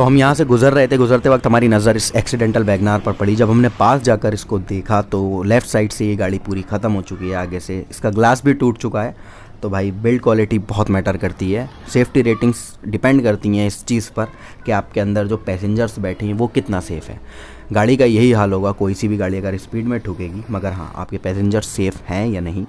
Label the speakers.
Speaker 1: तो हम यहाँ से गुजर रहे थे गुजरते वक्त हमारी नज़र इस एक्सीडेंटल वैगनार पर पड़ी जब हमने पास जाकर इसको देखा तो लेफ़्ट साइड से ये गाड़ी पूरी ख़त्म हो चुकी है आगे से इसका ग्लास भी टूट चुका है तो भाई बिल्ड क्वालिटी बहुत मैटर करती है सेफ्टी रेटिंग्स डिपेंड करती हैं इस चीज़ पर कि आपके अंदर जो पैसेंजर्स बैठे हैं वो कितना सेफ़ है गाड़ी का यही हाल होगा कोई सी भी गाड़ी अगर स्पीड में ठुकेगी मगर हाँ आपके पैसेंजर सेफ़ हैं या नहीं